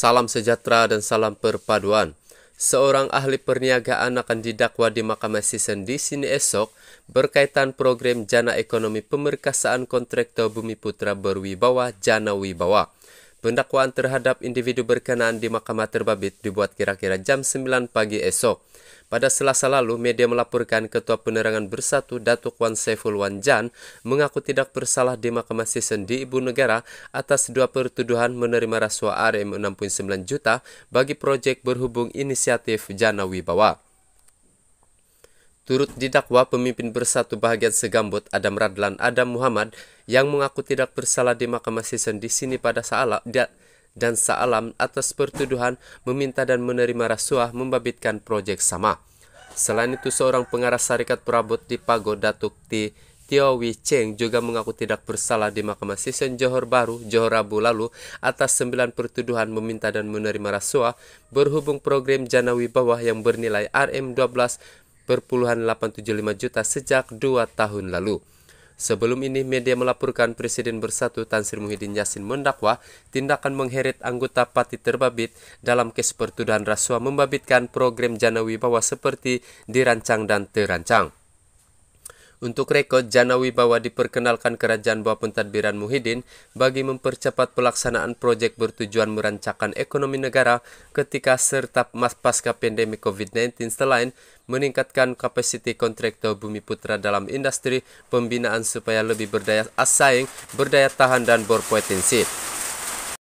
Salam sejahtera dan salam perpaduan. Seorang ahli perniagaan akan didakwa di Mahkamah Season di sini esok berkaitan program jana ekonomi pemerkasaan kontraktor Bumi Putra Berwibawa Jana Wibawa. Pendakwaan terhadap individu berkenaan di Mahkamah Terbabit dibuat kira-kira jam 9 pagi esok. Pada selasa lalu, media melaporkan Ketua Penerangan Bersatu Datuk Wan Saiful Wan Jan mengaku tidak bersalah di Mahkamah di Ibu Negara atas dua pertuduhan menerima rasuah RM e 69 juta bagi proyek berhubung inisiatif Jana Wibawa turut didakwa pemimpin Bersatu Bahagian Segambut Adam Radlan Adam Muhammad yang mengaku tidak bersalah di Mahkamah Season di sini pada saat dan Sa'alam atas pertuduhan meminta dan menerima rasuah membabitkan proyek sama. Selain itu, seorang pengarah syarikat Perabot di Pago Datuk T. Tio Cheng juga mengaku tidak bersalah di Mahkamah Season Johor Baru, Johor Rabu lalu atas sembilan pertuduhan meminta dan menerima rasuah berhubung program Janawi bawah yang bernilai RM12 1,875 juta sejak dua tahun lalu. Sebelum ini, media melaporkan Presiden Bersatu Tan Sri Muhyiddin Yassin mendakwa tindakan mengheret anggota parti terbabit dalam kes pertuduhan rasuah membabitkan program Jana Wibawa seperti dirancang dan terancang. Untuk rekod, Jana Wibawa diperkenalkan Kerajaan Bapun Tadbiran Muhyiddin bagi mempercepat pelaksanaan proyek bertujuan merancangkan ekonomi negara ketika serta mas pasca pandemi COVID-19 selain meningkatkan kapasiti kontraktor Bumi Putra dalam industri pembinaan supaya lebih berdaya saing, berdaya tahan dan berpotensi.